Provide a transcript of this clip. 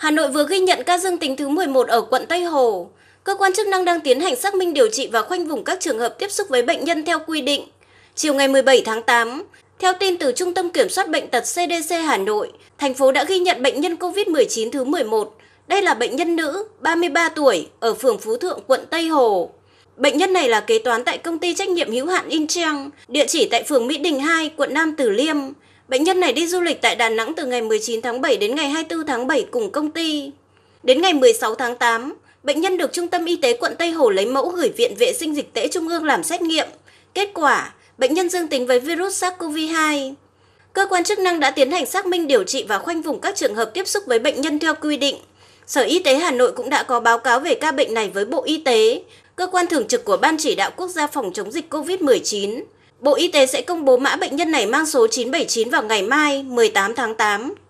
Hà Nội vừa ghi nhận ca dương tính thứ 11 ở quận Tây Hồ. Cơ quan chức năng đang tiến hành xác minh điều trị và khoanh vùng các trường hợp tiếp xúc với bệnh nhân theo quy định. Chiều ngày 17 tháng 8, theo tin từ Trung tâm Kiểm soát Bệnh tật CDC Hà Nội, thành phố đã ghi nhận bệnh nhân COVID-19 thứ 11. Đây là bệnh nhân nữ, 33 tuổi, ở phường Phú Thượng, quận Tây Hồ. Bệnh nhân này là kế toán tại công ty trách nhiệm hữu hạn Inchang, địa chỉ tại phường Mỹ Đình 2, quận Nam Từ Liêm. Bệnh nhân này đi du lịch tại Đà Nẵng từ ngày 19 tháng 7 đến ngày 24 tháng 7 cùng công ty. Đến ngày 16 tháng 8, bệnh nhân được Trung tâm Y tế quận Tây Hồ lấy mẫu gửi Viện Vệ sinh Dịch tễ Trung ương làm xét nghiệm. Kết quả, bệnh nhân dương tính với virus SARS-CoV-2. Cơ quan chức năng đã tiến hành xác minh điều trị và khoanh vùng các trường hợp tiếp xúc với bệnh nhân theo quy định. Sở Y tế Hà Nội cũng đã có báo cáo về ca bệnh này với Bộ Y tế, cơ quan thường trực của Ban chỉ đạo quốc gia phòng chống dịch COVID-19. Bộ Y tế sẽ công bố mã bệnh nhân này mang số 979 vào ngày mai 18 tháng 8.